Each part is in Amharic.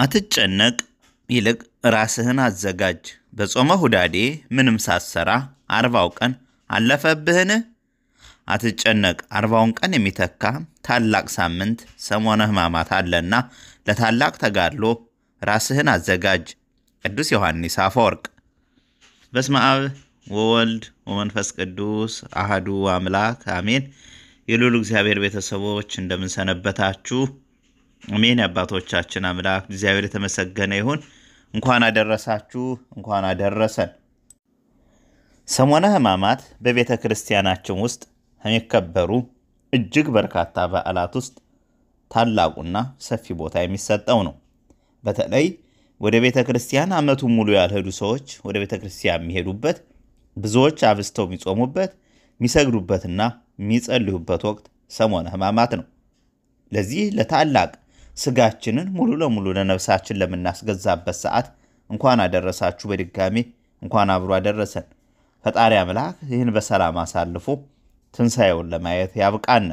አትጨነቅ፣ ይልቅ ራስህን አዘጋጅ። በጾመ ሁዳዴ ምንም ሳትሰራ አርባው ቀን አለፈብህን? አትጨነቅ፣ አርባውን ቀን የሚተካ ታላቅ ሳምንት ሰሞነ ሕማማት አለና ለታላቅ ተጋድሎ ራስህን አዘጋጅ። ቅዱስ ዮሐንስ አፈወርቅ። በስመ አብ ወወልድ ወመንፈስ ቅዱስ አህዱ አምላክ አሜን። የሉሉ እግዚአብሔር ቤተሰቦች እንደምንሰነበታችሁ አሜን። አባቶቻችን አምላክ እግዚአብሔር የተመሰገነ ይሁን። እንኳን አደረሳችሁ፣ እንኳን አደረሰን። ሰሞነ ሕማማት በቤተ ክርስቲያናችን ውስጥ ከሚከበሩ እጅግ በርካታ በዓላት ውስጥ ታላቁና ሰፊ ቦታ የሚሰጠው ነው። በተለይ ወደ ቤተ ክርስቲያን ዓመቱን ሙሉ ያልሄዱ ሰዎች ወደ ቤተ ክርስቲያን የሚሄዱበት ብዙዎች አብዝተው የሚጾሙበት የሚሰግዱበትና የሚጸልዩበት ወቅት ሰሞነ ሕማማት ነው። ለዚህ ለታላቅ ስጋችንን ሙሉ ለሙሉ ለነፍሳችን ለምናስገዛበት ሰዓት እንኳን አደረሳችሁ። በድጋሜ እንኳን አብሮ አደረሰን። ፈጣሪ አምላክ ይህን በሰላም አሳልፎ ትንሣኤውን ለማየት ያብቃን።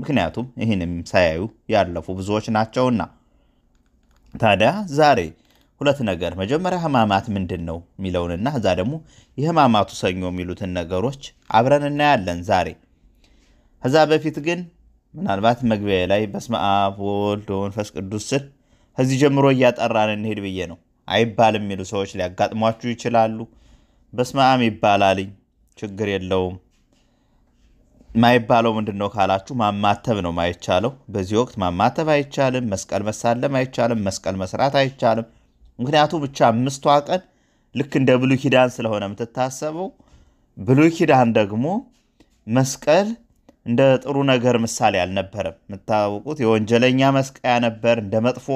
ምክንያቱም ይህንም ሳያዩ ያለፉ ብዙዎች ናቸውና። ታዲያ ዛሬ ሁለት ነገር፣ መጀመሪያ ህማማት ምንድን ነው የሚለውንና እዛ ደግሞ የህማማቱ ሰኞ የሚሉትን ነገሮች አብረን እናያለን ዛሬ። ከዛ በፊት ግን ምናልባት መግቢያ ላይ በስመ አብ ወወልድ ወመንፈስ ቅዱስ ስል ከዚህ ጀምሮ እያጠራን እንሄድ ብዬ ነው። አይባልም የሚሉ ሰዎች ሊያጋጥሟችሁ ይችላሉ። በስመ አብ ይባላልኝ ችግር የለውም። ማይባለው ምንድን ነው ካላችሁ ማማተብ ነው ማይቻለው። በዚህ ወቅት ማማተብ አይቻልም። መስቀል መሳለም አይቻልም። መስቀል መስራት አይቻልም። ምክንያቱም ብቻ አምስቷ ቀን ልክ እንደ ብሉይ ኪዳን ስለሆነ የምትታሰበው ብሉይ ኪዳን ደግሞ መስቀል እንደ ጥሩ ነገር ምሳሌ አልነበረም። የምታወቁት የወንጀለኛ መስቀያ ነበር፣ እንደ መጥፎ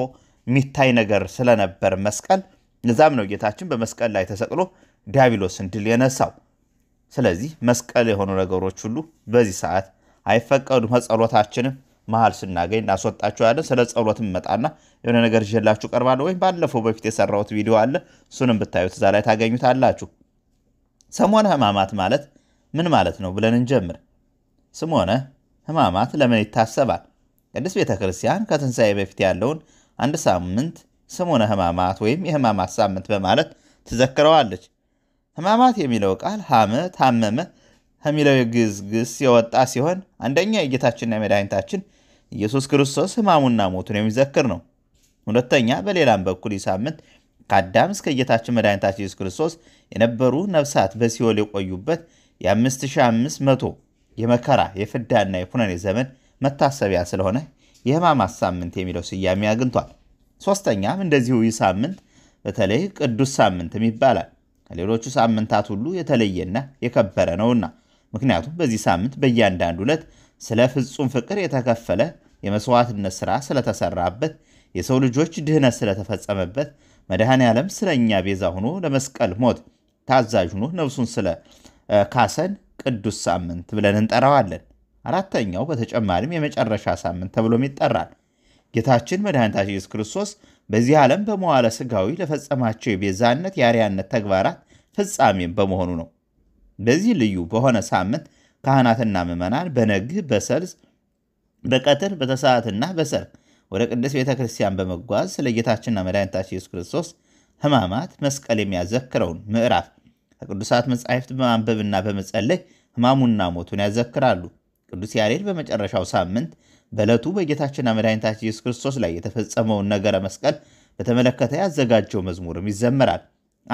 የሚታይ ነገር ስለነበር መስቀል። እዛም ነው ጌታችን በመስቀል ላይ ተሰቅሎ ዲያብሎስን ድል የነሳው። ስለዚህ መስቀል የሆኑ ነገሮች ሁሉ በዚህ ሰዓት አይፈቀዱም። ጸሎታችንም መሀል ስናገኝ እናስወጣችኋለን። ስለ ጸሎት መጣና የሆነ ነገር ይዤላችሁ ቀርባለሁ። ወይም ባለፈው በፊት የሰራሁት ቪዲዮ አለ፣ እሱንም ብታዩት እዛ ላይ ታገኙታላችሁ። ሰሞነ ሕማማት ማለት ምን ማለት ነው ብለን እንጀምር። ስም ሆነ ሕማማት ለምን ይታሰባል? ቅድስት ቤተ ክርስቲያን ከትንሣኤ በፊት ያለውን አንድ ሳምንት ሆነ ሕማማት ወይም የሕማማት ሳምንት በማለት ትዘክረዋለች። ሕማማት የሚለው ቃል ሐመ ታመመ ከሚለው የግዕዝ ግስ የወጣ ሲሆን አንደኛ የጌታችንና የመድኃኒታችን ኢየሱስ ክርስቶስ ሕማሙና ሞቱን የሚዘክር ነው። ሁለተኛ በሌላም በኩል ይህ ሳምንት ከአዳም እስከ ጌታችን መድኃኒታችን ኢየሱስ ክርስቶስ የነበሩ ነፍሳት በሲኦል የቆዩበት የ5500 የመከራ የፍዳና የኩነኔ ዘመን መታሰቢያ ስለሆነ የሕማማት ሳምንት የሚለው ስያሜ አግኝቷል። ሶስተኛም እንደዚሁ ይህ ሳምንት በተለይ ቅዱስ ሳምንትም ይባላል። ከሌሎቹ ሳምንታት ሁሉ የተለየና የከበረ ነውና፣ ምክንያቱም በዚህ ሳምንት በእያንዳንዱ ዕለት ስለ ፍጹም ፍቅር የተከፈለ የመስዋዕትነት ሥራ ስለተሰራበት፣ የሰው ልጆች ድህነት ስለተፈጸመበት፣ መድኃኔ ዓለም ስለእኛ ቤዛ ሆኖ ለመስቀል ሞት ታዛዥ ሆኖ ነፍሱን ስለ ካሰን ቅዱስ ሳምንት ብለን እንጠራዋለን። አራተኛው በተጨማሪም የመጨረሻ ሳምንት ተብሎም ይጠራል። ጌታችን መድኃኒታችን ኢየሱስ ክርስቶስ በዚህ ዓለም በመዋለ ሥጋዊ ለፈጸማቸው የቤዛነት የአርያነት ተግባራት ፍጻሜም በመሆኑ ነው። በዚህ ልዩ በሆነ ሳምንት ካህናትና ምዕመናን በነግህ፣ በሰልዝ፣ በቀትር፣ በተሰዓትና በሰርክ ወደ ቅድስት ቤተ ክርስቲያን በመጓዝ ስለ ጌታችንና መድኃኒታችን ኢየሱስ ክርስቶስ ሕማማት መስቀል የሚያዘክረውን ምዕራፍ ከቅዱሳት መጻሕፍት በማንበብና በመጸለይ ሕማሙና ሞቱን ያዘክራሉ። ቅዱስ ያሬድ በመጨረሻው ሳምንት በዕለቱ በጌታችንና መድኃኒታችን ኢየሱስ ክርስቶስ ላይ የተፈጸመውን ነገረ መስቀል በተመለከተ ያዘጋጀው መዝሙርም ይዘመራል።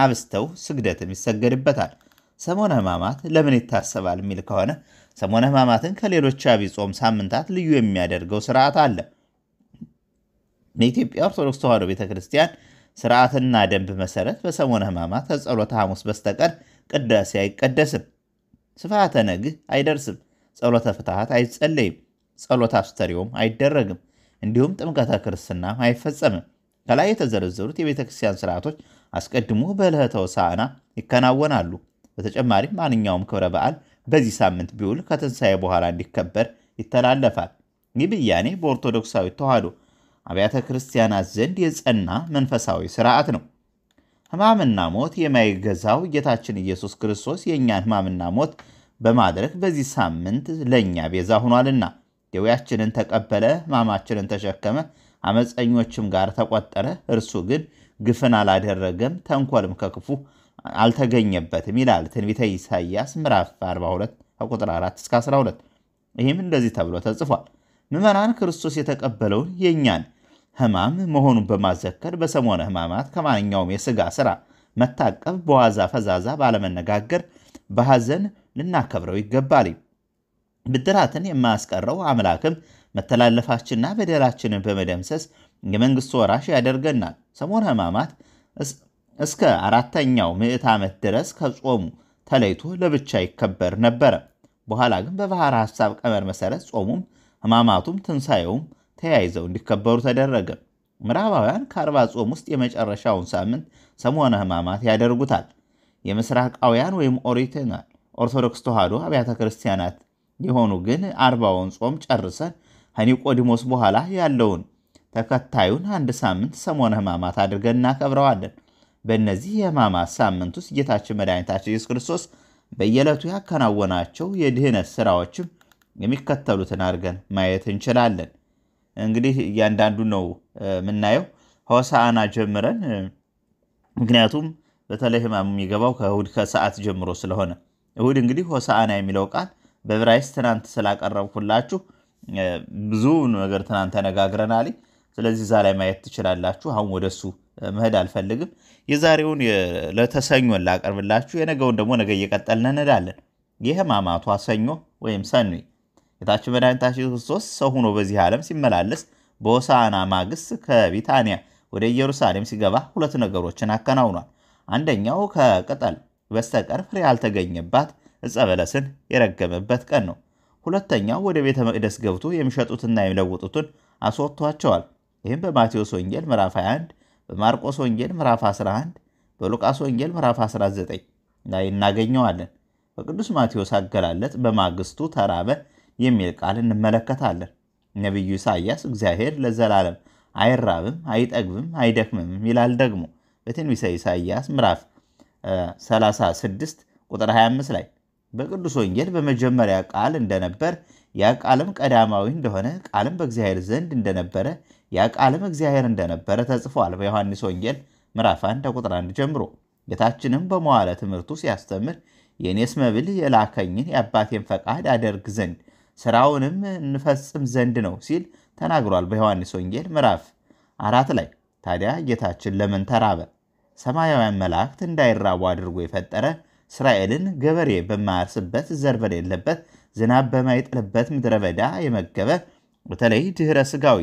አብስተው ስግደትም ይሰገድበታል። ሰሞነ ሕማማት ለምን ይታሰባል የሚል ከሆነ ሰሞነ ሕማማትን ከሌሎች አብይ ጾም ሳምንታት ልዩ የሚያደርገው ስርዓት አለ። የኢትዮጵያ ኦርቶዶክስ ተዋሕዶ ቤተ ክርስቲያን ስርዓትና ደንብ መሰረት በሰሞነ ሕማማት ከጸሎተ ሐሙስ በስተቀር ቅዳሴ አይቀደስም። ስፍሐተ ነግህ አይደርስም። ጸሎተ ፍትሐት አይጸለይም። ጸሎተ አስተሪዮም አይደረግም። እንዲሁም ጥምቀተ ክርስትና አይፈጸምም። ከላይ የተዘረዘሩት የቤተ ክርስቲያን ስርዓቶች አስቀድሞ በዕለተ ሆሳዕና ይከናወናሉ። በተጨማሪም ማንኛውም ክብረ በዓል በዚህ ሳምንት ቢውል ከትንሣኤ በኋላ እንዲከበር ይተላለፋል። ይህ ብያኔ በኦርቶዶክሳዊ ተዋሕዶ አብያተ ክርስቲያናት ዘንድ የጸና መንፈሳዊ ስርዓት ነው። ሕማምና ሞት የማይገዛው ጌታችን ኢየሱስ ክርስቶስ የእኛን ሕማምና ሞት በማድረግ በዚህ ሳምንት ለእኛ ቤዛ ሆኗልና ደዌያችንን ተቀበለ፣ ሕማማችንን ተሸከመ፣ አመፀኞችም ጋር ተቆጠረ። እርሱ ግን ግፍን አላደረገም፣ ተንኮልም ከክፉ አልተገኘበትም ይላል ትንቢተ ኢሳይያስ ምዕራፍ 42 ከቁጥር 4 እስከ 12። ይህም እንደዚህ ተብሎ ተጽፏል። ምዕመናን ክርስቶስ የተቀበለውን የእኛን ህማም መሆኑን በማዘከር በሰሞነ ህማማት ከማንኛውም የሥጋ ሥራ መታቀብ በዋዛ ፈዛዛ ባለመነጋገር በሐዘን ልናከብረው ይገባል። ብድራትን የማያስቀረው አምላክም መተላለፋችንና በደላችንን በመደምሰስ የመንግሥቱ ወራሽ ያደርገናል። ሰሞነ ህማማት እስከ አራተኛው ምዕት ዓመት ድረስ ከጾሙ ተለይቶ ለብቻ ይከበር ነበረ። በኋላ ግን በባሕረ ሐሳብ ቀመር መሠረት ጾሙም ህማማቱም ትንሣኤውም ተያይዘው እንዲከበሩ ተደረገ። ምዕራባውያን ከአርባ ጾም ውስጥ የመጨረሻውን ሳምንት ሰሞነ ሕማማት ያደርጉታል። የምስራቃውያን ወይም ኦሪትናል ኦርቶዶክስ ተዋሕዶ አብያተ ክርስቲያናት የሆኑ ግን አርባውን ጾም ጨርሰን ከኒቆዲሞስ በኋላ ያለውን ተከታዩን አንድ ሳምንት ሰሞነ ሕማማት አድርገን እናከብረዋለን። በእነዚህ የሕማማት ሳምንት ውስጥ ጌታችን መድኃኒታችን ኢየሱስ ክርስቶስ በየዕለቱ ያከናወናቸው የድህነት ሥራዎችም የሚከተሉትን አድርገን ማየት እንችላለን። እንግዲህ እያንዳንዱ ነው የምናየው ሆሳዕና ጀምረን ምክንያቱም በተለይ ህማሙ የሚገባው ከእሁድ ከሰዓት ጀምሮ ስለሆነ እሁድ እንግዲህ ሆሳዕና የሚለው ቃል በዕብራይስጥ ትናንት ስላቀረብኩላችሁ ብዙ ነገር ትናንት ተነጋግረናል። ስለዚህ እዛ ላይ ማየት ትችላላችሁ። አሁን ወደሱ መሄድ አልፈልግም። የዛሬውን ለተሰኞን ላቀርብላችሁ፣ የነገውን ደግሞ ነገ እየቀጠልን እንሄዳለን። የህማማቷ ሰኞ ወይም ሰኑይ ጌታችን መድኃኒታችን ክርስቶስ ሰው ሆኖ በዚህ ዓለም ሲመላለስ በሆሳዕና ማግስት ከቢታንያ ወደ ኢየሩሳሌም ሲገባ ሁለት ነገሮችን አከናውኗል። አንደኛው ከቅጠል በስተቀር ፍሬ ያልተገኘባት ዕፀ በለስን የረገመበት ቀን ነው። ሁለተኛው ወደ ቤተ መቅደስ ገብቶ የሚሸጡትና የሚለውጡትን አስወጥቷቸዋል። ይህም በማቴዎስ ወንጌል ምዕራፍ 21 በማርቆስ ወንጌል ምዕራፍ 11 በሉቃስ ወንጌል ምዕራፍ 19 ላይ እናገኘዋለን። በቅዱስ ማቴዎስ አገላለጥ በማግስቱ ተራበ የሚል ቃል እንመለከታለን። ነቢዩ ኢሳያስ እግዚአብሔር ለዘላለም አይራብም፣ አይጠግብም፣ አይደክምም ይላል። ደግሞ በትንቢተ ኢሳያስ ምዕራፍ 36 ቁጥር 25 ላይ በቅዱስ ወንጌል በመጀመሪያ ቃል እንደነበር ያ ቃልም ቀዳማዊ እንደሆነ ቃልም በእግዚአብሔር ዘንድ እንደነበረ ያ ቃልም እግዚአብሔር እንደነበረ ተጽፏል። በዮሐንስ ወንጌል ምዕራፍ 1 ቁጥር 1 ጀምሮ ጌታችንም በመዋለ ትምህርቱ ሲያስተምር የእኔስ መብል የላከኝን የአባቴን ፈቃድ አደርግ ዘንድ ስራውንም እንፈጽም ዘንድ ነው ሲል ተናግሯል። በዮሐንስ ወንጌል ምዕራፍ አራት ላይ ታዲያ ጌታችን ለምን ተራበ? ሰማያውያን መላእክት እንዳይራቡ አድርጎ የፈጠረ እስራኤልን ገበሬ በማያርስበት ዘር በሌለበት ዝናብ በማይጥልበት ምድረ በዳ የመገበ በተለይ ድኅረ ሥጋዊ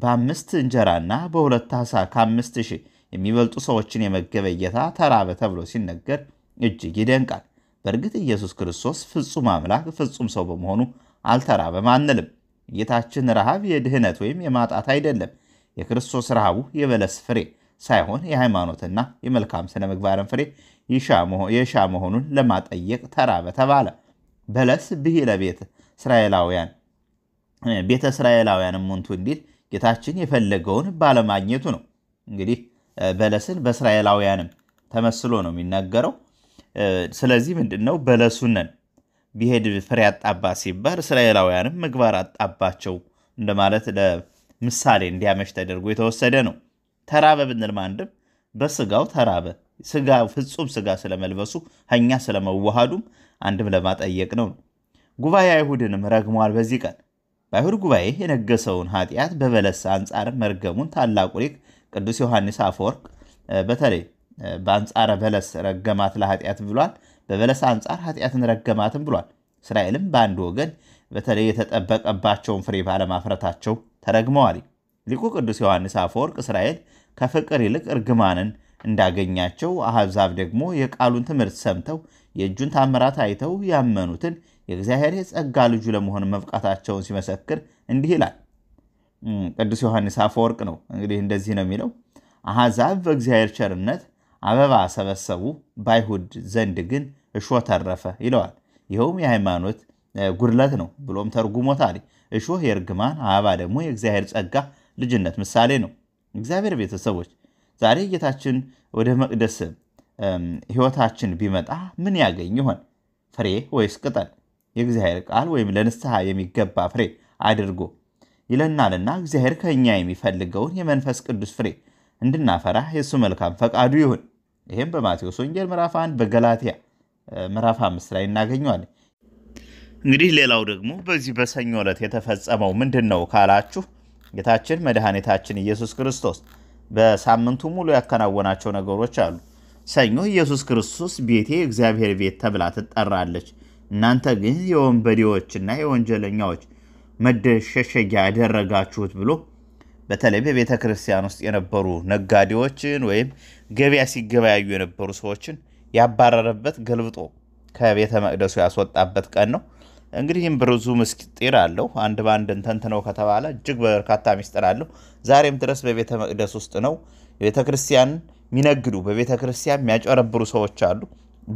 በአምስት እንጀራና በሁለት ዓሣ ከአምስት ሺህ የሚበልጡ ሰዎችን የመገበ ጌታ ተራበ ተብሎ ሲነገር እጅግ ይደንቃል። በእርግጥ ኢየሱስ ክርስቶስ ፍጹም አምላክ ፍጹም ሰው በመሆኑ አልተራበም አንልም። ጌታችን ረሃብ የድህነት ወይም የማጣት አይደለም። የክርስቶስ ረሃቡ የበለስ ፍሬ ሳይሆን የሃይማኖትና የመልካም ስነ ምግባርን ፍሬ የሻ መሆኑን ለማጠየቅ ተራበ ተባለ። በለስ ብሂለ ለቤተ እስራኤላውያን ቤተ እስራኤላውያን ሙንቱ እንዲል ጌታችን የፈለገውን ባለማግኘቱ ነው። እንግዲህ በለስን በእስራኤላውያንም ተመስሎ ነው የሚናገረው። ስለዚህ ምንድን ነው በለሱነን ቢሄድ ፍሬ አጣባ ሲባል እስራኤላውያንም ምግባር አጣባቸው እንደማለት ለምሳሌ እንዲያመች ተደርጎ የተወሰደ ነው። ተራበ ብንል ማንድም በስጋው ተራበ ስጋ ፍጹም ስጋ ስለመልበሱ ሀኛ ስለመዋሃዱም አንድም ለማጠየቅ ነው። ጉባኤ አይሁድንም ረግሟል። በዚህ ቀን በአይሁድ ጉባኤ የነገሰውን ኃጢአት በበለስ አንጻር መርገሙን ታላቁ ሊቅ ቅዱስ ዮሐንስ አፈወርቅ በተለይ በአንጻረ በለስ ረገማት ለኃጢአት ብሏል። በበለሳ አንጻር ኃጢአትን ረገማትም ብሏል። እስራኤልም በአንድ ወገን በተለይ የተጠበቀባቸውን ፍሬ ባለማፍረታቸው ተረግመዋል። ሊቁ ቅዱስ ዮሐንስ አፈወርቅ እስራኤል ከፍቅር ይልቅ እርግማንን እንዳገኛቸው፣ አሕዛብ ደግሞ የቃሉን ትምህርት ሰምተው የእጁን ታምራት አይተው ያመኑትን የእግዚአብሔር የጸጋ ልጁ ለመሆን መብቃታቸውን ሲመሰክር እንዲህ ይላል። ቅዱስ ዮሐንስ አፈወርቅ ነው እንግዲህ እንደዚህ ነው የሚለው አሕዛብ በእግዚአብሔር ቸርነት አበባ ሰበሰቡ፣ በአይሁድ ዘንድ ግን እሾ ተረፈ ይለዋል። ይኸውም የሃይማኖት ጉድለት ነው ብሎም ተርጉሞታል። እሾህ የእርግማን አበባ ደግሞ የእግዚአብሔር ጸጋ ልጅነት ምሳሌ ነው። እግዚአብሔር ቤተሰቦች፣ ዛሬ ጌታችን ወደ መቅደስ ህይወታችን ቢመጣ ምን ያገኝ ይሆን? ፍሬ ወይስ ቅጠል? የእግዚአብሔር ቃል ወይም ለንስሐ የሚገባ ፍሬ አድርጎ ይለናልና እግዚአብሔር ከእኛ የሚፈልገውን የመንፈስ ቅዱስ ፍሬ እንድናፈራ የእሱ መልካም ፈቃዱ ይሁን። ይህም በማቴዎስ ወንጌል ምዕራፍ 1 በገላትያ ምዕራፍ አምስት ላይ እናገኘዋለን። እንግዲህ ሌላው ደግሞ በዚህ በሰኞ ዕለት የተፈጸመው ምንድን ነው ካላችሁ ጌታችን መድኃኒታችን ኢየሱስ ክርስቶስ በሳምንቱ ሙሉ ያከናወናቸው ነገሮች አሉ። ሰኞ ኢየሱስ ክርስቶስ ቤቴ እግዚአብሔር ቤት ተብላ ትጠራለች፣ እናንተ ግን የወንበዴዎችና የወንጀለኛዎች መደሸሸጊያ ያደረጋችሁት ብሎ በተለይ በቤተ ክርስቲያን ውስጥ የነበሩ ነጋዴዎችን ወይም ገበያ ሲገበያዩ የነበሩ ሰዎችን ያባረረበት ገልብጦ ከቤተ መቅደሱ ያስወጣበት ቀን ነው። እንግዲህም ብዙ ምስጢር አለው። አንድ በአንድ እንተንትነው ከተባለ እጅግ በርካታ ሚስጥር አለው። ዛሬም ድረስ በቤተ መቅደስ ውስጥ ነው። ቤተ ክርስቲያን የሚነግዱ በቤተ ክርስቲያን የሚያጨረብሩ ሰዎች አሉ።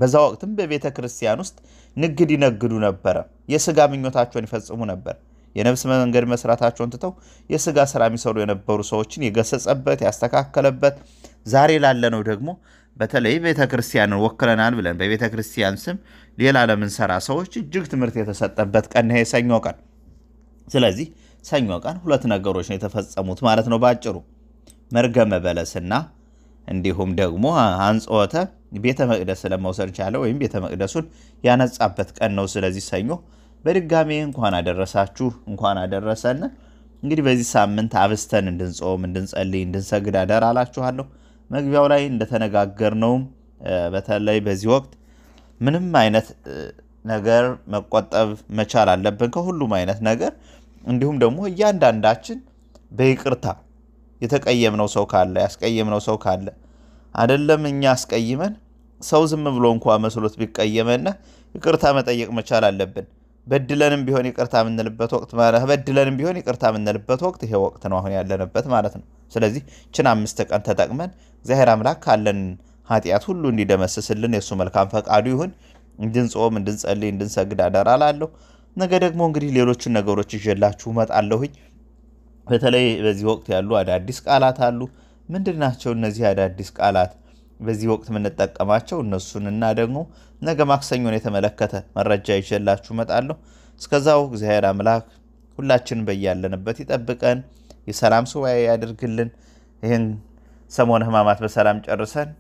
በዛ ወቅትም በቤተ ክርስቲያን ውስጥ ንግድ ይነግዱ ነበረ። የስጋ ምኞታቸውን ይፈጽሙ ነበር። የነብስ መንገድ መስራታቸውን ትተው የስጋ ስራ የሚሰሩ የነበሩ ሰዎችን የገሰጸበት ያስተካከለበት፣ ዛሬ ላለነው ደግሞ በተለይ ቤተ ክርስቲያንን ወክለናል ብለን በቤተ ክርስቲያን ስም ሌላ ለምንሰራ ሰዎች እጅግ ትምህርት የተሰጠበት ቀን ነው የሰኞ ቀን። ስለዚህ ሰኞ ቀን ሁለት ነገሮች ነው የተፈጸሙት ማለት ነው ባጭሩ መርገመ በለስና እንዲሁም ደግሞ አንጽሖተ ቤተ መቅደስ ለመውሰድ ቻለ ወይም ቤተ መቅደሱን ያነጻበት ቀን ነው። ስለዚህ ሰኞ በድጋሜ እንኳን አደረሳችሁ እንኳን አደረሰን። እንግዲህ በዚህ ሳምንት አብስተን እንድንጾም፣ እንድንጸልይ፣ እንድንሰግድ አደራ አላችኋለሁ። መግቢያው ላይ እንደተነጋገርነውም በተለይ በዚህ ወቅት ምንም አይነት ነገር መቆጠብ መቻል አለብን ከሁሉም አይነት ነገር። እንዲሁም ደግሞ እያንዳንዳችን በይቅርታ የተቀየምነው ሰው ካለ ያስቀየምነው ሰው ካለ አይደለም እኛ አስቀይመን ሰው ዝም ብሎ እንኳ መስሎት ቢቀየመና ይቅርታ መጠየቅ መቻል አለብን። በድለንም ቢሆን ይቅርታ የምንልበት ወቅት በድለንም ቢሆን ይቅርታ የምንልበት ወቅት ይሄ ወቅት ነው አሁን ያለንበት ማለት ነው። ስለዚህ ችን አምስት ቀን ተጠቅመን እግዚአብሔር አምላክ ካለን ኃጢአት ሁሉ እንዲደመስስልን የእሱ መልካም ፈቃዱ ይሁን። እንድንጾም፣ እንድንጸልይ፣ እንድንሰግድ አደራ ላለሁ። ነገ ደግሞ እንግዲህ ሌሎችን ነገሮች ይዤላችሁ እመጣለሁኝ። በተለይ በዚህ ወቅት ያሉ አዳዲስ ቃላት አሉ። ምንድን ናቸው እነዚህ አዳዲስ ቃላት? በዚህ ወቅት የምንጠቀማቸው እነሱንና ደግሞ ነገ ማክሰኞን የተመለከተ መረጃ ይዤላችሁ እመጣለሁ። እስከዛው እግዚአብሔር አምላክ ሁላችን በያለንበት ይጠብቀን፣ የሰላም ሱባኤ ያድርግልን። ይህን ሰሞን ሕማማት በሰላም ጨርሰን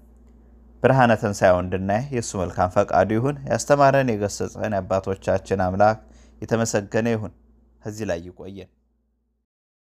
ብርሃነ ትንሣኤውን እንድናይ የእሱ መልካም ፈቃዱ ይሁን። ያስተማረን የገሰጸን የአባቶቻችን አምላክ የተመሰገነ ይሁን። ከዚህ ላይ ይቆየን።